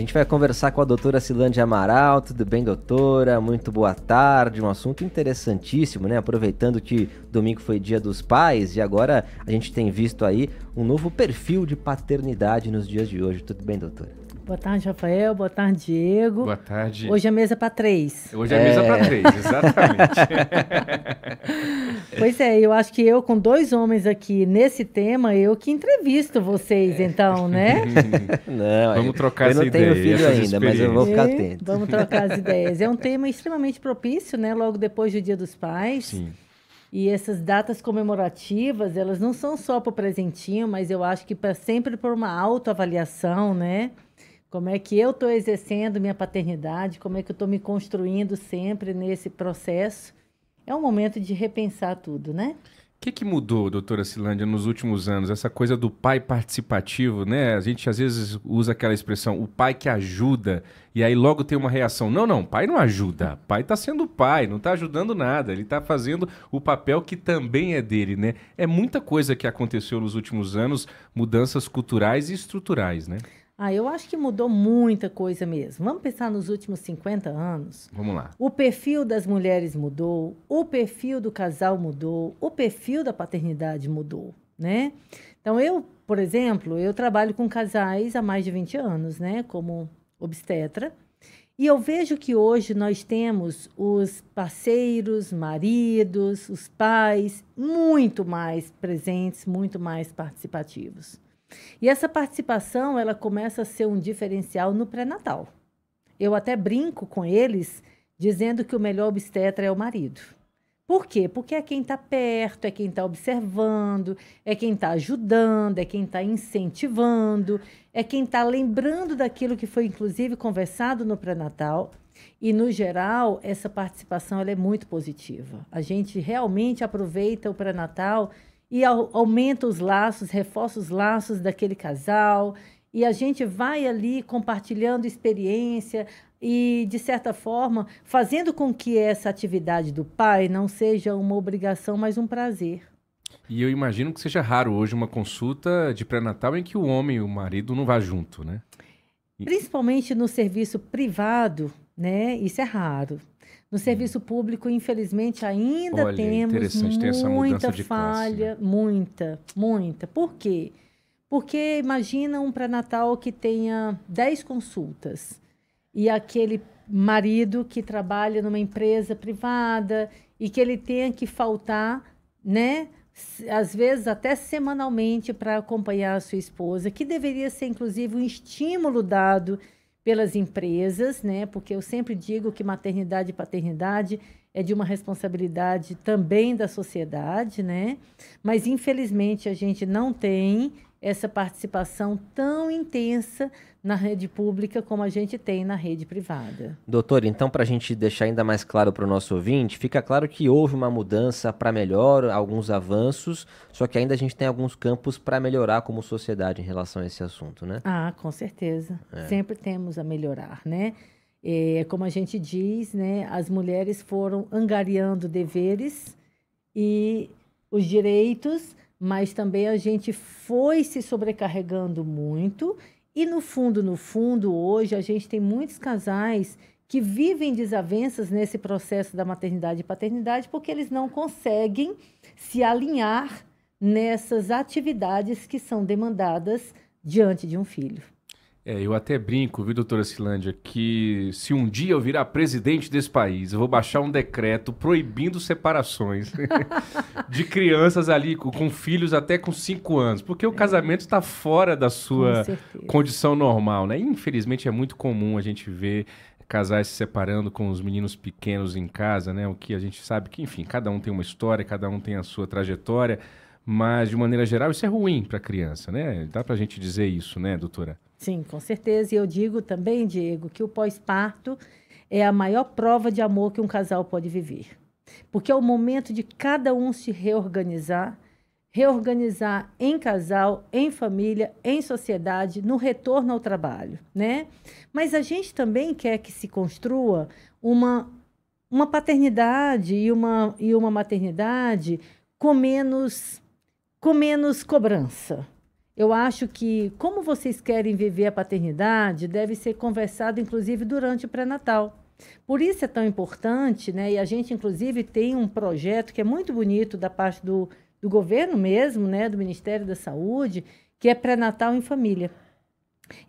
A gente vai conversar com a doutora Silândia Amaral. Tudo bem, doutora? Muito boa tarde. Um assunto interessantíssimo, né? Aproveitando que domingo foi dia dos pais e agora a gente tem visto aí um novo perfil de paternidade nos dias de hoje. Tudo bem, doutora? Boa tarde, Rafael. Boa tarde, Diego. Boa tarde. Hoje é mesa para três. Hoje é, é mesa para três, exatamente. pois é, eu acho que eu, com dois homens aqui nesse tema, eu que entrevisto vocês, é. então, né? não, vamos trocar eu essa não ideia. tenho filho ainda, mas eu vou ficar é, atento. Vamos trocar as ideias. É um tema extremamente propício, né? Logo depois do Dia dos Pais. Sim. E essas datas comemorativas, elas não são só para o presentinho, mas eu acho que para sempre por uma autoavaliação, né? Como é que eu estou exercendo minha paternidade? Como é que eu estou me construindo sempre nesse processo? É um momento de repensar tudo, né? O que, que, mudou, doutora Cilândia, nos últimos anos? Essa coisa do pai participativo, né? A gente às vezes usa aquela expressão, o pai que ajuda, e aí logo tem uma reação. Não, não, pai não ajuda. Pai está sendo pai, não está ajudando nada. Ele está fazendo o papel que também é dele, né? É muita coisa que aconteceu nos últimos anos, mudanças culturais e estruturais, né? Ah, eu acho que mudou muita coisa mesmo. Vamos pensar nos últimos 50 anos. Vamos lá. O perfil das mulheres mudou, o perfil do casal mudou, o perfil da paternidade mudou, né? Então eu, por exemplo, eu trabalho com casais há mais de 20 anos, né, como obstetra. E eu vejo que hoje nós temos os parceiros, maridos, os pais muito mais presentes, muito mais participativos. E essa participação, ela começa a ser um diferencial no pré-natal. Eu até brinco com eles dizendo que o melhor obstetra é o marido. Por quê? Porque é quem está perto, é quem está observando, é quem está ajudando, é quem está incentivando, é quem está lembrando daquilo que foi, inclusive, conversado no pré-natal. E, no geral, essa participação é muito positiva. A gente realmente aproveita o pré-natal e aumenta os laços, reforça os laços daquele casal, e a gente vai ali compartilhando experiência e, de certa forma, fazendo com que essa atividade do pai não seja uma obrigação, mas um prazer. E eu imagino que seja raro hoje uma consulta de pré-natal em que o homem e o marido não vá junto, né? Principalmente no serviço privado, né? Isso é raro. No serviço público, infelizmente, ainda Olha, temos muita tem falha, classe, né? muita, muita. Por quê? Porque imagina um pré-natal que tenha 10 consultas e aquele marido que trabalha numa empresa privada e que ele tenha que faltar, né? Às vezes até semanalmente para acompanhar a sua esposa, que deveria ser inclusive um estímulo dado pelas empresas, né? Porque eu sempre digo que maternidade e paternidade é de uma responsabilidade também da sociedade, né? Mas infelizmente a gente não tem essa participação tão intensa na rede pública como a gente tem na rede privada. Doutor, então para a gente deixar ainda mais claro para o nosso ouvinte, fica claro que houve uma mudança para melhor, alguns avanços, só que ainda a gente tem alguns campos para melhorar como sociedade em relação a esse assunto, né? Ah, com certeza. É. Sempre temos a melhorar, né? É, como a gente diz, né, as mulheres foram angariando deveres e os direitos mas também a gente foi se sobrecarregando muito. E no fundo, no fundo, hoje a gente tem muitos casais que vivem desavenças nesse processo da maternidade e paternidade porque eles não conseguem se alinhar nessas atividades que são demandadas diante de um filho. É, eu até brinco, viu, doutora Cilândia, que se um dia eu virar presidente desse país, eu vou baixar um decreto proibindo separações de crianças ali com, com, filhos até com cinco anos, porque o casamento está fora da sua condição normal, né? Infelizmente é muito comum a gente ver casais se separando com os meninos pequenos em casa, né? O que a gente sabe que, enfim, cada um tem uma história, cada um tem a sua trajetória. Mas, de maneira geral, isso é ruim para a criança, né? Dá para a gente dizer isso, né, doutora? Sim, com certeza. E eu digo também, Diego, que o pós-parto é a maior prova de amor que um casal pode viver. Porque é o momento de cada um se reorganizar, reorganizar em casal, em família, em sociedade, no retorno ao trabalho, né? Mas a gente também quer que se construa uma, uma paternidade e uma, e uma maternidade com menos com menos cobrança. Eu acho que como vocês querem viver a paternidade deve ser conversado, inclusive, durante o pré-natal. Por isso é tão importante, né? E a gente, inclusive, tem um projeto que é muito bonito da parte do, do governo mesmo, né? Do Ministério da Saúde, que é pré-natal em família.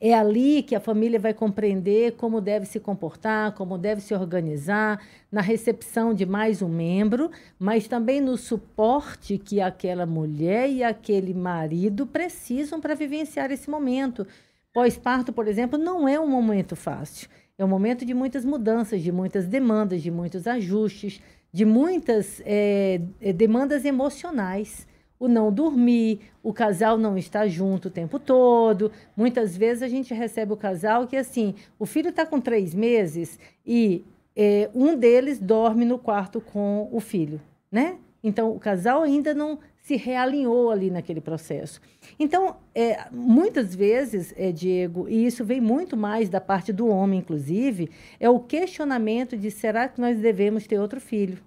É ali que a família vai compreender como deve se comportar, como deve se organizar, na recepção de mais um membro, mas também no suporte que aquela mulher e aquele marido precisam para vivenciar esse momento. Pós-parto, por exemplo, não é um momento fácil. É um momento de muitas mudanças, de muitas demandas, de muitos ajustes, de muitas é, demandas emocionais o não dormir, o casal não está junto o tempo todo. Muitas vezes a gente recebe o casal que, assim, o filho está com três meses e é, um deles dorme no quarto com o filho, né? Então, o casal ainda não se realinhou ali naquele processo. Então, é, muitas vezes, é, Diego, e isso vem muito mais da parte do homem, inclusive, é o questionamento de será que nós devemos ter outro filho?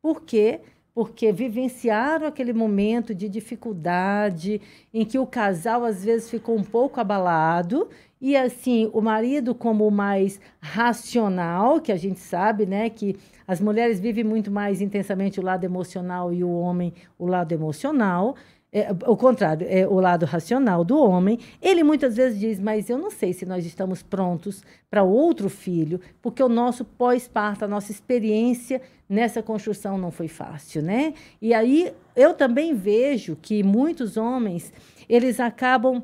Por quê? Porque porque vivenciaram aquele momento de dificuldade em que o casal às vezes ficou um pouco abalado e assim o marido como mais racional que a gente sabe né que as mulheres vivem muito mais intensamente o lado emocional e o homem o lado emocional é, o contrário, é o lado racional do homem. Ele muitas vezes diz: Mas eu não sei se nós estamos prontos para outro filho, porque o nosso pós-parto, a nossa experiência nessa construção não foi fácil, né? E aí eu também vejo que muitos homens eles acabam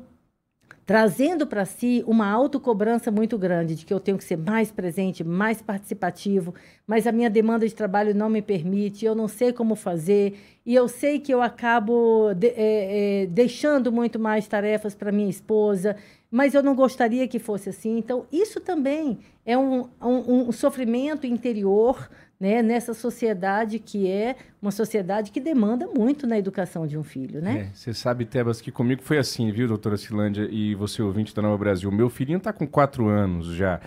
trazendo para si uma autocobrança muito grande, de que eu tenho que ser mais presente, mais participativo, mas a minha demanda de trabalho não me permite, eu não sei como fazer, e eu sei que eu acabo de, é, é, deixando muito mais tarefas para minha esposa, mas eu não gostaria que fosse assim. Então, isso também é um, um, um sofrimento interior né, nessa sociedade que é uma sociedade que demanda muito na educação de um filho, né? É, você é, sabe, Tebas, que comigo foi assim, viu, doutora Cilândia, e você ouvinte da Nova Brasil. Meu filhinho está com quatro anos já,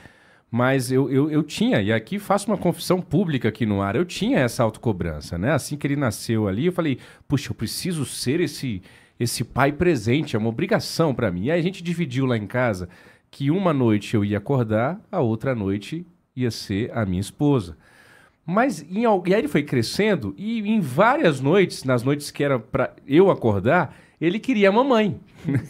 mas eu, eu, eu, tinha, e aqui faço uma confissão pública aqui no ar, eu tinha essa autocobrança, né? Assim que ele nasceu ali, eu falei, puxa, eu preciso ser esse, esse pai presente, é uma obrigação para mim. E aí a gente dividiu lá em casa que uma noite eu ia acordar, a outra noite ia ser a minha esposa. Mas em, e aí ele foi crescendo e em várias noites, nas noites que era para eu acordar, ele queria a mamãe.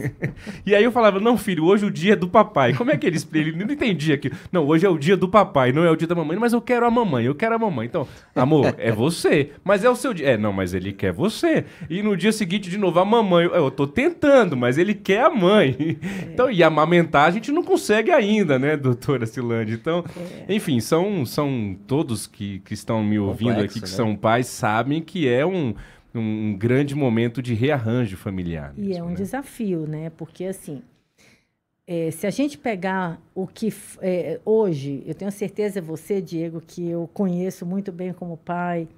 e aí eu falava, não, filho, hoje é o dia do papai. Como é que ele explica? Ele não entendia aquilo. Não, hoje é o dia do papai, não é o dia da mamãe, mas eu quero a mamãe, eu quero a mamãe. Então, amor, é você. Mas é o seu dia. É, não, mas ele quer você. E no dia seguinte, de novo, a mamãe. Eu, eu tô tentando, mas ele quer a mãe. É. Então, e amamentar a gente não consegue ainda, né, doutora Silande? Então, é. enfim, são, são todos que, que estão me ouvindo Complexo, aqui, que né? são pais, sabem que é um um grande momento de rearranjo familiar. Mesmo, e é um né? desafio, né? Porque assim, é, se a gente pegar o que é, hoje, eu tenho certeza você, Diego, que eu conheço muito bem como pai.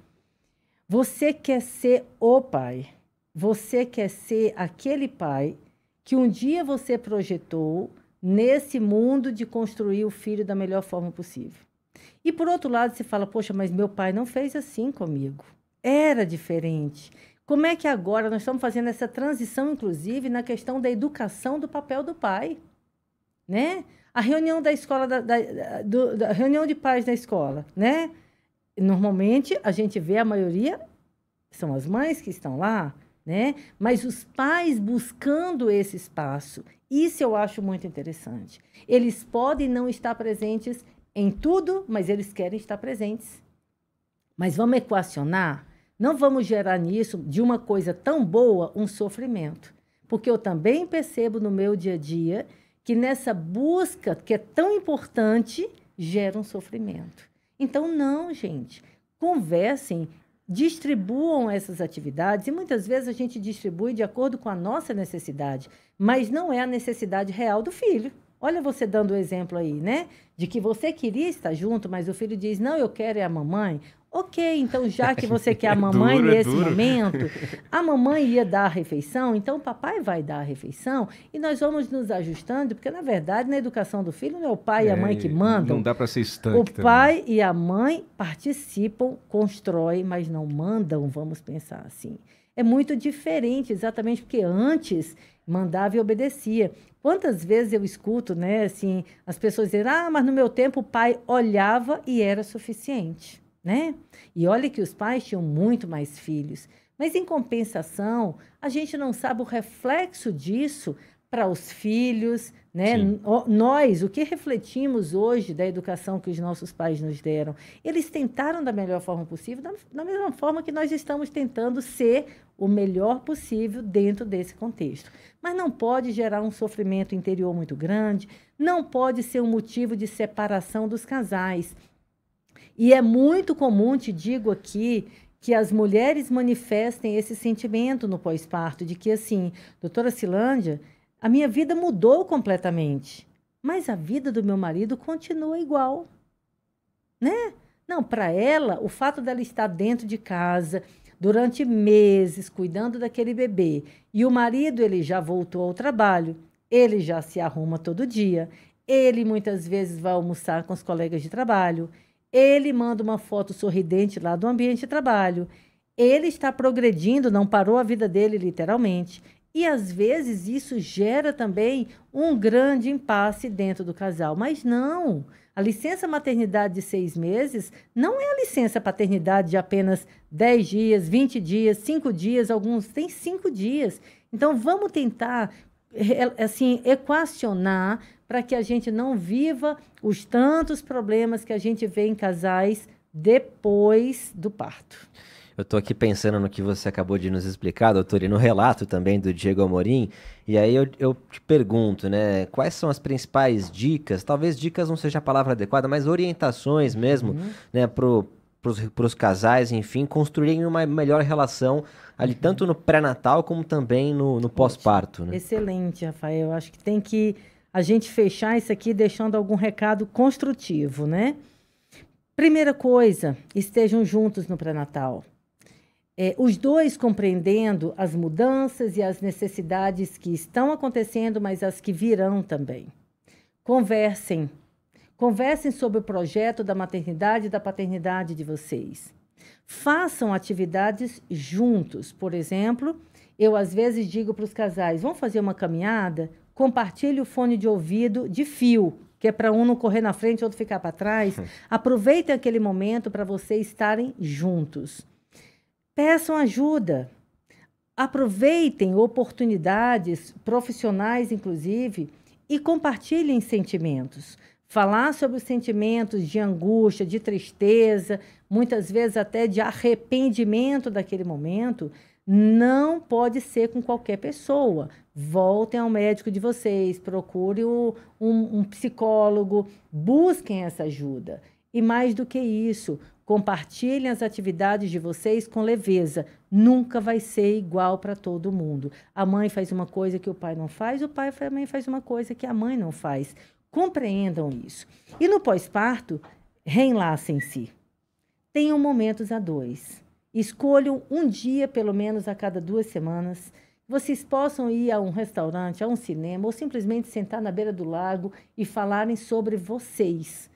Você quer ser o pai. Você quer ser aquele pai que um dia você projetou nesse mundo de construir o filho da melhor forma possível. E por outro lado, você fala: "Poxa, mas meu pai não fez assim comigo era diferente. Como é que agora nós estamos fazendo essa transição, inclusive, na questão da educação do papel do pai? Né? A reunião da escola, da, da, da, da reunião de pais na escola, né? Normalmente, a gente vê a maioria são as mães que estão lá, né? Mas os pais buscando esse espaço. Isso eu acho muito interessante. Eles podem não estar presentes em tudo, mas eles querem estar presentes. Mas vamos equacionar não vamos gerar nisso, de uma coisa tão boa, um sofrimento. Porque eu também percebo no meu dia a dia que nessa busca que é tão importante, gera um sofrimento. Então, não, gente. Conversem, distribuam essas atividades e muitas vezes a gente distribui de acordo com a nossa necessidade, mas não é a necessidade real do filho. Olha você dando o exemplo aí, né? De que você queria estar junto, mas o filho diz: Não, eu quero é a mamãe. Ok, então já que você quer a é mamãe é duro, nesse é momento, a mamãe ia dar a refeição, então o papai vai dar a refeição e nós vamos nos ajustando, porque na verdade na educação do filho não é o pai é, e a mãe é, que mandam. Não dá para ser estanque. O também. pai e a mãe participam, constroem, mas não mandam, vamos pensar assim. É muito diferente, exatamente porque antes mandava e obedecia. Quantas vezes eu escuto, né, assim, as pessoas dizerem, ah, mas no meu tempo o pai olhava e era suficiente, né? E olha que os pais tinham muito mais filhos. Mas, em compensação, a gente não sabe o reflexo disso para os filhos, né? Nós, o que refletimos hoje da educação que os nossos pais nos deram? Eles tentaram da melhor forma possível, da, da mesma forma que nós estamos tentando ser o melhor possível dentro desse contexto. Mas não pode gerar um sofrimento interior muito grande, não pode ser um motivo de separação dos casais. E é muito comum, te digo aqui, que as mulheres manifestem esse sentimento no pós-parto, de que, assim, doutora Cilândia a minha vida mudou completamente. Mas a vida do meu marido continua igual. Né? Não, para ela, o fato dela estar dentro de casa durante meses cuidando daquele bebê e o marido ele já voltou ao trabalho, ele já se arruma todo dia, ele muitas vezes vai almoçar com os colegas de trabalho, ele manda uma foto sorridente lá do ambiente de trabalho. Ele está progredindo, não parou a vida dele literalmente. E às vezes isso gera também um grande impasse dentro do casal. Mas não! A licença maternidade de seis meses não é a licença paternidade de apenas 10 dias, 20 dias, 5 dias, alguns têm cinco dias. Então vamos tentar eh, eh, assim equacionar para que a gente não viva os tantos problemas que a gente vê em casais depois do parto. Eu estou aqui pensando no que você acabou de nos explicar, doutor, e no relato também do Diego Amorim. E aí eu, eu te pergunto, né? Quais são as principais dicas? Talvez dicas não seja a palavra adequada, mas orientações mesmo, uhum. né, pro para os casais, enfim, construírem uma melhor relação ali, uhum. tanto no pré-natal como também no, no pós-parto. Né? Excelente, Rafael. Acho que tem que a gente fechar isso aqui deixando algum recado construtivo, né? Primeira coisa, estejam juntos no pré-natal é, os dois compreendendo as mudanças e as necessidades que estão acontecendo, mas as que virão também. Conversem. Conversem sobre o projeto da maternidade e da paternidade de vocês. Façam atividades juntos. Por exemplo, eu às vezes digo para os casais: vamos fazer uma caminhada? Compartilhe o fone de ouvido de fio, que é para um não correr na frente e outro ficar para trás. Aproveitem aquele momento para vocês estarem juntos. Peçam ajuda. Aproveitem oportunidades profissionais, inclusive, e compartilhem sentimentos. Falar sobre os sentimentos de angústia, de tristeza, muitas vezes até de arrependimento daquele momento, não pode ser com qualquer pessoa. Voltem ao médico de vocês, procurem um, um psicólogo, busquem essa ajuda. E mais do que isso, Compartilhem as atividades de vocês com leveza. Nunca vai ser igual para todo mundo. A mãe faz uma coisa que o pai não faz, o pai também faz uma coisa que a mãe não faz. Compreendam isso. E no pós-parto, reenlacem-se. Tenham momentos a dois. Escolham um dia, pelo menos a cada duas semanas, vocês possam ir a um restaurante, a um cinema, ou simplesmente sentar na beira do lago e falarem sobre vocês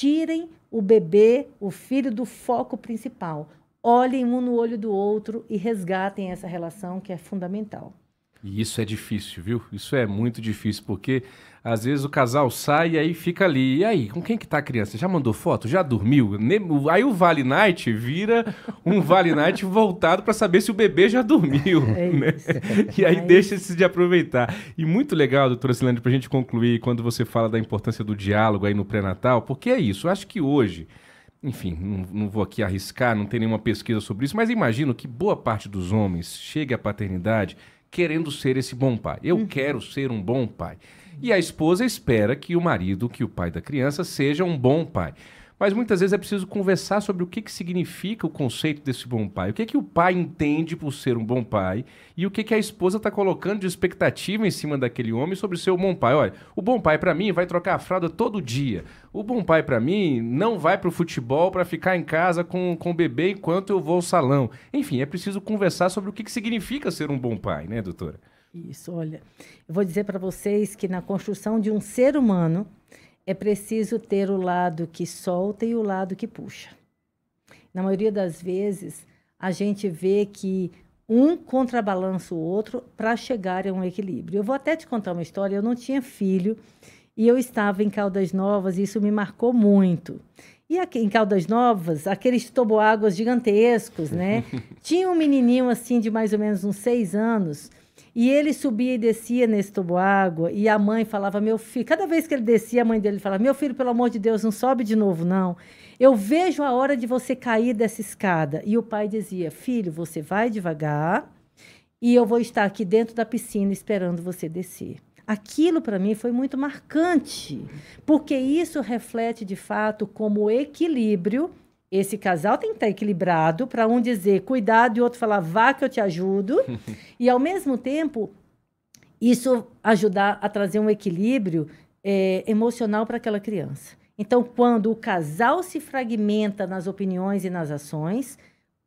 Tirem o bebê, o filho, do foco principal. Olhem um no olho do outro e resgatem essa relação que é fundamental. E isso é difícil, viu? Isso é muito difícil, porque às vezes o casal sai e aí fica ali. E aí, com quem que tá a criança? Já mandou foto? Já dormiu? Aí o Vale Night vira um Vale Night voltado para saber se o bebê já dormiu. É né? E aí é deixa-se de aproveitar. E muito legal, doutora Silândia, pra gente concluir, quando você fala da importância do diálogo aí no pré-natal, porque é isso. Eu acho que hoje enfim, não, não, vou aqui arriscar, não tem nenhuma pesquisa sobre isso, mas imagino que boa parte dos homens chegue à paternidade querendo ser esse bom pai. Eu hum. quero ser um bom pai. E a esposa espera que o marido, que o pai da criança, seja um bom pai. Mas muitas vezes é preciso conversar sobre o que, que significa o conceito desse bom pai. O que, que o pai entende por ser um bom pai e o que, que a esposa está colocando de expectativa em cima daquele homem sobre ser um bom pai. Olha, o bom pai para mim vai trocar a fralda todo dia. O bom pai para mim não vai para o futebol para ficar em casa com, com o bebê enquanto eu vou ao salão. Enfim, é preciso conversar sobre o que, que significa ser um bom pai, né, doutora? Isso, olha, eu vou dizer para vocês que na construção de um ser humano é preciso ter o lado que solta e o lado que puxa. Na maioria das vezes, a gente vê que um contrabalança o outro para chegar a um equilíbrio. Eu vou até te contar uma história. Eu não tinha filho e eu estava em Caldas Novas e isso me marcou muito. E aqui, em Caldas Novas, aqueles toboáguas gigantescos, né? Tinha um menininho assim de mais ou menos uns seis anos e ele subia e descia nesse tubo água, e a mãe falava: "Meu filho, cada vez que ele descia, a mãe dele falava: "Meu filho, pelo amor de Deus, não sobe de novo não. Eu vejo a hora de você cair dessa escada". E o pai dizia: "Filho, você vai devagar, e eu vou estar aqui dentro da piscina esperando você descer". Aquilo para mim foi muito marcante, porque isso reflete de fato como equilíbrio esse casal tem que estar tá equilibrado para um dizer cuidado e outro falar vá que eu te ajudo. e ao mesmo tempo, isso ajudar a trazer um equilíbrio é, emocional para aquela criança. Então, quando o casal se fragmenta nas opiniões e nas ações,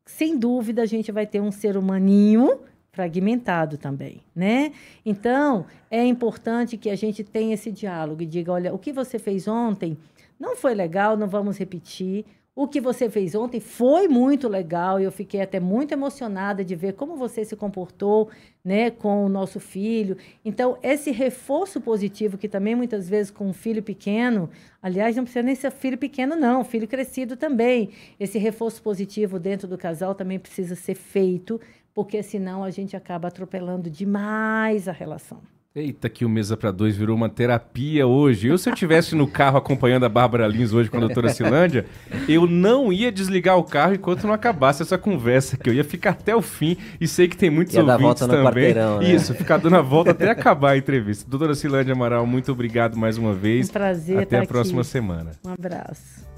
sem dúvida a gente vai ter um ser humaninho fragmentado também, né? Então, é importante que a gente tenha esse diálogo e diga, olha, o que você fez ontem não foi legal, não vamos repetir o que você fez ontem foi muito legal e eu fiquei até muito emocionada de ver como você se comportou, né, com o nosso filho. Então, esse reforço positivo que também muitas vezes com um filho pequeno, aliás, não precisa nem ser filho pequeno não, filho crescido também. Esse reforço positivo dentro do casal também precisa ser feito, porque senão a gente acaba atropelando demais a relação. Eita, que o Mesa para Dois virou uma terapia hoje. Eu, se eu estivesse no carro acompanhando a Bárbara Lins hoje com a doutora Cilândia, eu não ia desligar o carro enquanto não acabasse essa conversa, que eu ia ficar até o fim e sei que tem muitos ia ouvintes volta também. Né? Isso, ficar dando a volta até acabar a entrevista. Doutora Cilândia Amaral, muito obrigado mais uma vez. Um prazer Até a aqui. próxima semana. Um abraço.